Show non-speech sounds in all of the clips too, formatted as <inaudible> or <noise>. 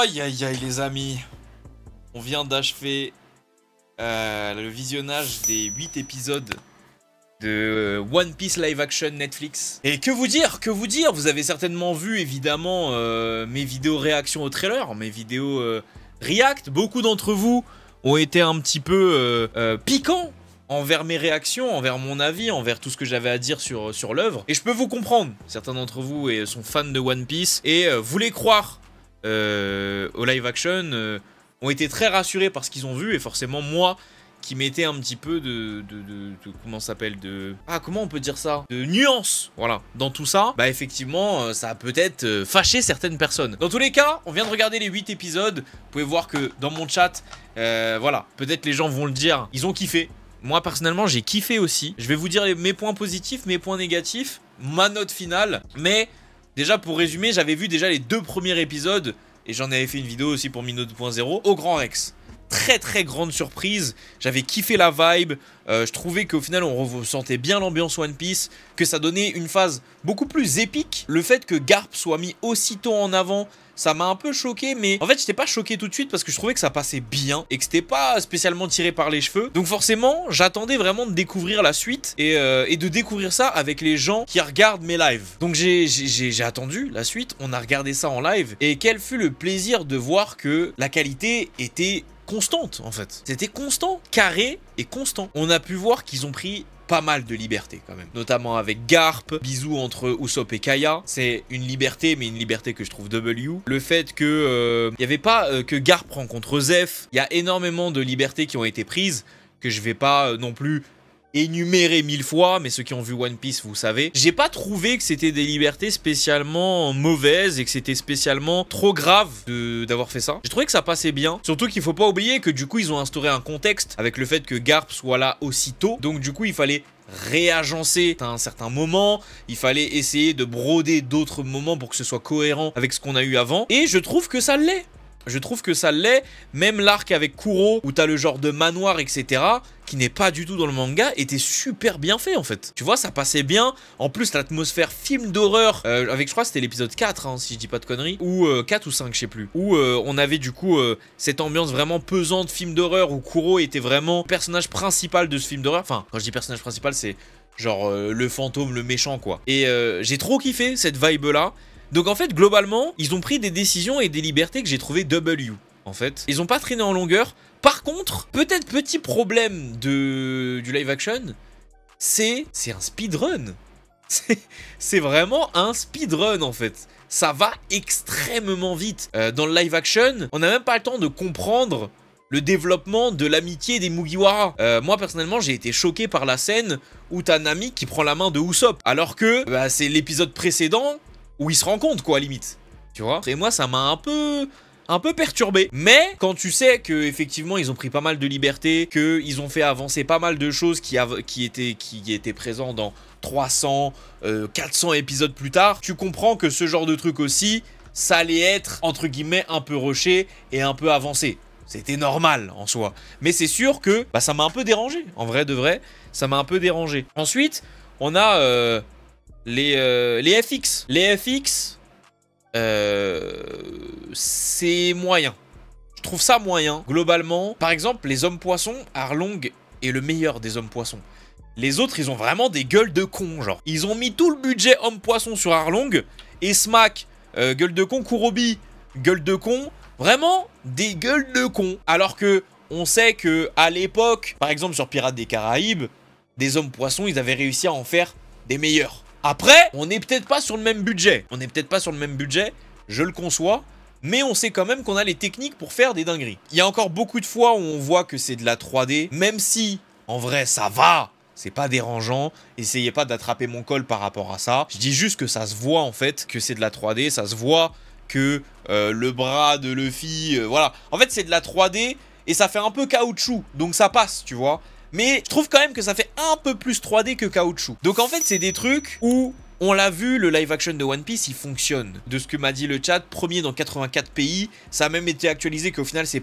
Aïe aïe aïe les amis On vient d'achever euh, le visionnage des 8 épisodes de euh, One Piece live action Netflix. Et que vous dire, que vous dire Vous avez certainement vu évidemment euh, mes vidéos réactions au trailer, mes vidéos react. Beaucoup d'entre vous ont été un petit peu piquants envers mes réactions, envers mon avis, envers tout ce que j'avais à dire sur, sur l'œuvre. Et je peux vous comprendre, certains d'entre vous sont fans de One Piece et voulaient croire euh, au live action euh, ont été très rassurés par ce qu'ils ont vu et forcément moi qui mettais un petit peu de, comment s'appelle de ah comment on peut dire ça de nuance voilà dans tout ça bah effectivement euh, ça a peut-être fâché certaines personnes dans tous les cas on vient de regarder les 8 épisodes vous pouvez voir que dans mon chat voilà peut-être les gens vont le dire ils ont kiffé moi personnellement j'ai kiffé aussi je vais vous dire mes points positifs mes points négatifs ma note finale mais Déjà, pour résumer, j'avais vu déjà les deux premiers épisodes, et j'en avais fait une vidéo aussi pour Mino 2.0, au Grand Rex très très grande surprise. J'avais kiffé la vibe. Euh, je trouvais qu'au final, on ressentait bien l'ambiance One Piece, que ça donnait une phase beaucoup plus épique. Le fait que Garp soit mis aussitôt en avant, ça m'a un peu choqué, mais en fait, j'étais pas choqué tout de suite parce que je trouvais que ça passait bien et que c'était pas spécialement tiré par les cheveux. Donc forcément, j'attendais vraiment de découvrir la suite et, euh, et, de découvrir ça avec les gens qui regardent mes lives. Donc j'ai attendu la suite, on a regardé ça en live et quel fut le plaisir de voir que la qualité était constante en fait. C'était constant, carré et constant. On a pu voir qu'ils ont pris pas mal de liberté quand même, notamment avec Garp, bisous entre Usopp et Kaya, c'est une liberté mais une liberté que je trouve W. Le fait que il euh, avait pas euh, que Garp rencontre Zef, il y a énormément de libertés qui ont été prises que je vais pas euh, non plus énuméré mille fois, mais ceux qui ont vu One Piece, vous savez. J'ai pas trouvé que c'était des libertés spécialement mauvaises et que c'était spécialement trop grave d'avoir fait ça. J'ai trouvé que ça passait bien. Surtout qu'il faut pas oublier que du coup, ils ont instauré un contexte avec le fait que Garp soit là aussitôt. Donc du coup, il fallait réagencer à un certain moment, il fallait essayer de broder d'autres moments pour que ce soit cohérent avec ce qu'on a eu avant, et je trouve que ça l'est. Je trouve que ça l'est, même l'arc avec Kuro, où t'as le genre de manoir, etc., qui n'est pas du tout dans le manga, était super bien fait en fait. Tu vois, ça passait bien. En plus, l'atmosphère film d'horreur, euh, avec je crois c'était l'épisode 4, hein, si je dis pas de conneries, ou 4 euh, ou 5, je sais plus, où euh, on avait du coup cette ambiance vraiment pesante film d'horreur, où Kuro était vraiment personnage principal de ce film d'horreur. Enfin, quand je dis personnage principal, c'est genre le fantôme, le méchant quoi. Et j'ai trop kiffé cette vibe là. Donc en fait, globalement, ils ont pris des décisions et des libertés que j'ai trouvé W, en fait. Ils n'ont pas traîné en longueur. Par contre, peut-être petit problème de, du live action, c'est un speedrun. <laughs> C'est vraiment un speedrun en fait. Ça va extrêmement vite. Euh, dans le live action, on n'a même pas le temps de comprendre le développement de l'amitié des Mugiwara. Euh, moi personnellement, j'ai été choqué par la scène où Tanami qui prend la main de Usopp. Alors que bah, c'est l'épisode précédent où ils se rendent compte, quoi, à limite. Tu vois Et moi, ça m'a un peu un peu perturbé. Mais quand tu sais que effectivement ils ont pris pas mal de liberté, qu'ils ont fait avancer pas mal de choses qui, qui étaient qui présents dans 300, 400 euh, épisodes plus tard, tu comprends que ce genre de truc aussi, ça allait être entre guillemets un peu rushé et un peu avancé. C'était normal en soi. Mais c'est sûr que bah, ça m'a un peu dérangé. En vrai de vrai, ça m'a un peu dérangé. Ensuite, on a euh, les, euh, les FX. Les FX, euh, c'est moyen. Je trouve ça moyen, globalement. Par exemple, les hommes poissons, Arlong est le meilleur des hommes poissons. Les autres, ils ont vraiment des gueules de con, genre. Ils ont mis tout le budget hommes poissons sur Arlong, et Smack, euh, gueule de con, Kurobi, gueule de con. Vraiment, des gueules de con. Alors que, on sait que à l'époque, par exemple sur Pirates des Caraïbes, des hommes poissons, ils avaient réussi à en faire des meilleurs. Après, on n'est peut-être pas sur le même budget. On n'est peut-être pas sur le même budget, je le conçois. Mais on sait quand même qu'on a les techniques pour faire des dingueries. Il y a encore beaucoup de fois où on voit que c'est de la 3D, même si, en vrai, ça va c'est pas dérangeant, essayez pas d'attraper mon col par rapport à ça. Je dis juste que ça se voit en fait, que c'est de la 3D, ça se voit que euh, le bras de Luffy, euh, voilà. En fait, c'est de la 3D et ça fait un peu caoutchouc, donc ça passe, tu vois mais je trouve quand même que ça fait un peu plus 3D que caoutchouc. Donc en fait, c'est des trucs où on l'a vu, le live action de One Piece, il fonctionne. De ce que m'a dit le chat, premier dans 84 pays. Ça a même été actualisé qu'au final, c'est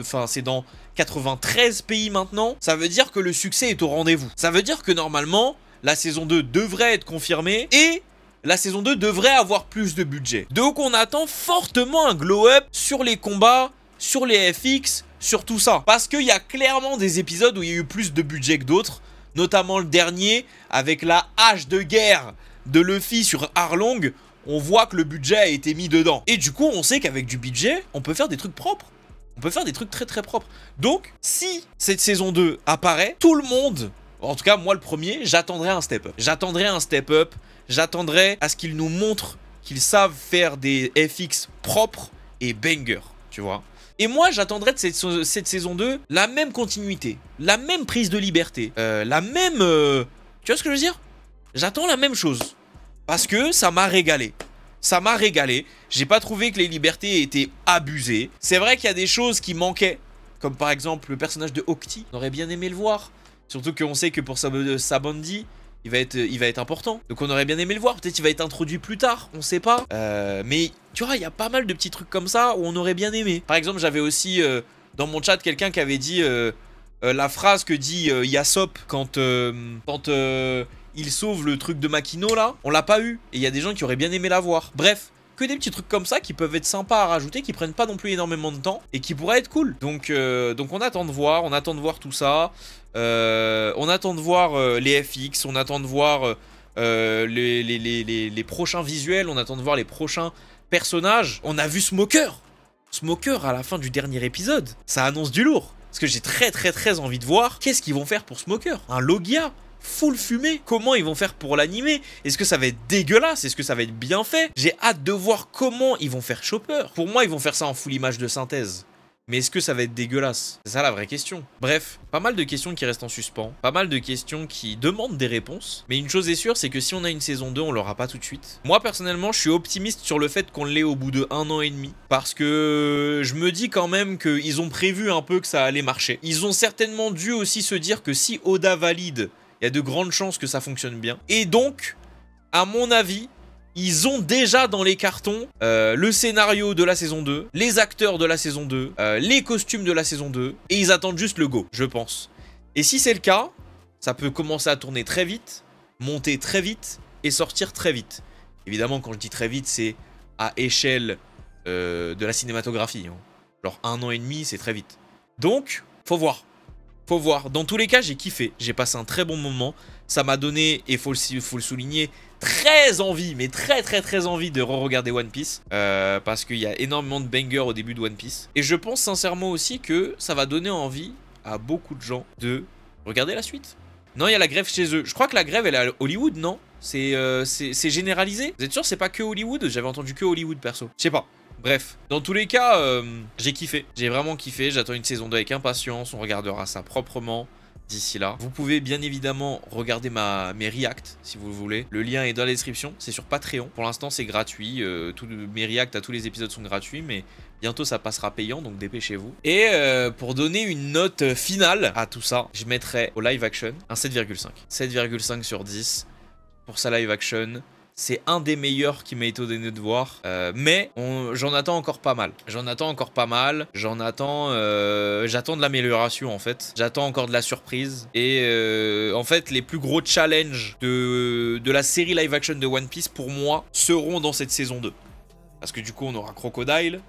enfin, dans 93 pays maintenant. Ça veut dire que le succès est au rendez-vous. Ça veut dire que normalement, la saison 2 devrait être confirmée et la saison 2 devrait avoir plus de budget. Donc on attend fortement un glow-up sur les combats sur les FX, sur tout ça. Parce qu'il y a clairement des épisodes où il y a eu plus de budget que d'autres, notamment le dernier avec la hache de guerre de Luffy sur Arlong, on voit que le budget a été mis dedans. Et du coup, on sait qu'avec du budget, on peut faire des trucs propres. On peut faire des trucs très très propres. Donc, si cette saison 2 apparaît, tout le monde, en tout cas moi le premier, j'attendrai un step-up. J'attendrai un step-up, j'attendrai à ce qu'ils nous montrent qu'ils savent faire des FX propres et banger, tu vois. Et moi, j'attendrais de cette, saison 2 la même continuité, la même prise de liberté, euh, la même... Euh, tu vois ce que je veux dire J'attends la même chose. Parce que ça m'a régalé. Ça m'a régalé. J'ai pas trouvé que les libertés étaient abusées. C'est vrai qu'il y a des choses qui manquaient. Comme par exemple le personnage de Octi. On aurait bien aimé le voir. Surtout qu'on sait que pour Sabandi, euh, il va être, il va être important. Donc on aurait bien aimé le voir. Peut-être il va être introduit plus tard, on sait pas. Euh, mais tu vois, il y a pas mal de petits trucs comme ça où on aurait bien aimé. Par exemple, j'avais aussi euh, dans mon chat quelqu'un qui avait dit euh, la phrase que dit Yasop quand, quand il sauve le truc de Makino là. On l'a pas eu. Et il y a des gens qui auraient bien aimé la voir. Bref, que des petits trucs comme ça qui peuvent être sympas à rajouter, qui prennent pas non plus énormément de temps et qui pourraient être cool. Donc, donc on attend de voir, on attend de voir tout ça. Euh, on attend de voir euh, les FX, on attend de voir euh, les, prochains visuels, on attend de voir les prochains personnages. On a vu Smoker Smoker à la fin du dernier épisode, ça annonce du lourd. Parce que j'ai très très très envie de voir qu'est-ce qu'ils vont faire pour Smoker. Un Logia full fumée. Comment ils vont faire pour l'animer Est-ce que ça va être dégueulasse Est-ce que ça va être bien fait J'ai hâte de voir comment ils vont faire Chopper. Pour moi, ils vont faire ça en full image de synthèse. Mais est-ce que ça va être dégueulasse C'est ça la vraie question. Bref, pas mal de questions qui restent en suspens, pas mal de questions qui demandent des réponses. Mais une chose est sûre, c'est que si on a une saison 2, on l'aura pas tout de suite. Moi personnellement, je suis optimiste sur le fait qu'on l'ait au bout de un an et demi. Parce que je me dis quand même qu'ils ont prévu un peu que ça allait marcher. Ils ont certainement dû aussi se dire que si Oda valide, il y a de grandes chances que ça fonctionne bien. Et donc, à mon avis, ils ont déjà dans les cartons euh, le scénario de la saison 2, les acteurs de la saison 2, euh, les costumes de la saison 2, et ils attendent juste le go, je pense. Et si c'est le cas, ça peut commencer à tourner très vite, monter très vite, et sortir très vite. Évidemment, quand je dis très vite, c'est à échelle euh, de la cinématographie. Alors, hein. Genre un an et demi, c'est très vite. Donc, faut voir. Faut voir. Dans tous les cas, j'ai kiffé. J'ai passé un très bon moment. Ça m'a donné, et faut faut le souligner, très envie, mais très très très envie de re-regarder One Piece. Euh, parce qu'il y a énormément de bangers au début de One Piece. Et je pense sincèrement aussi que ça va donner envie à beaucoup de gens de regarder la suite. Non, il y a la grève chez eux. Je crois que la grève, elle est à Hollywood, non euh, C'est c'est généralisé Vous êtes sûr c'est pas que Hollywood J'avais entendu que Hollywood, perso. Je sais pas. Bref, dans tous les cas, euh, j'ai kiffé. J'ai vraiment kiffé. J'attends une saison 2 avec impatience. On regardera ça proprement d'ici là. Vous pouvez bien évidemment regarder ma, mes reacts si vous le voulez. Le lien est dans la description, c'est sur Patreon. Pour l'instant c'est gratuit, euh, mes reacts à tous les épisodes sont gratuits, mais bientôt ça passera payant, donc dépêchez-vous. Et euh, pour donner une note finale à tout ça, je mettrai au live action un 7,5. 7,5 sur 10 pour sa live action. C'est un des meilleurs qui m'a été donné de voir. Euh, mais j'en attends encore pas mal. J'en attends encore pas mal. J'en attends. Euh, j'attends de l'amélioration en fait. J'attends encore de la surprise. Et euh, en fait, les plus gros challenges de, de la série live action de One Piece pour moi seront dans cette saison 2. Parce que du coup, on aura Crocodile,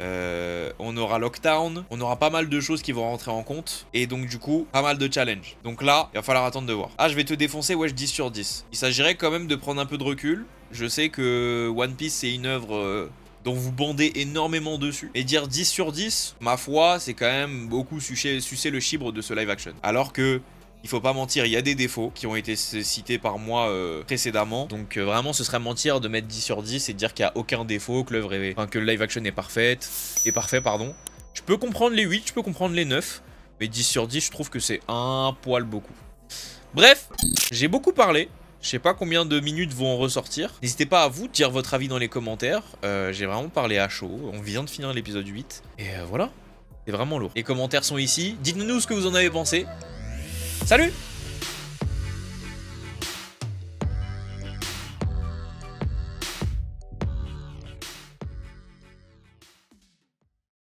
euh, on aura Lockdown, on aura pas mal de choses qui vont rentrer en compte, et donc du coup, pas mal de challenges. Donc là, il va falloir attendre de voir. Ah, je vais te défoncer, wesh, 10 sur 10. Il s'agirait quand même de prendre un peu de recul. Je sais que One Piece, c'est une œuvre... Euh, dont vous bandez énormément dessus. Et dire 10 sur 10, ma foi, c'est quand même beaucoup sucer, sucer le chibre de ce live action. Alors que il faut pas mentir, il y a des défauts qui ont été cités par moi euh, précédemment. Donc euh, vraiment, ce serait mentir de mettre 10 sur 10 et de dire qu'il n'y a aucun défaut, que, est... enfin, que le live action est parfait. et parfait, pardon. Je peux comprendre les 8, je peux comprendre les 9. Mais 10 sur 10, je trouve que c'est un poil beaucoup. Bref, j'ai beaucoup parlé. Je sais pas combien de minutes vont en ressortir. N'hésitez pas à vous dire votre avis dans les commentaires. Euh, j'ai vraiment parlé à chaud. On vient de finir l'épisode 8. Et voilà. C'est vraiment lourd. Les commentaires sont ici. Dites-nous ce que vous en avez pensé. Salut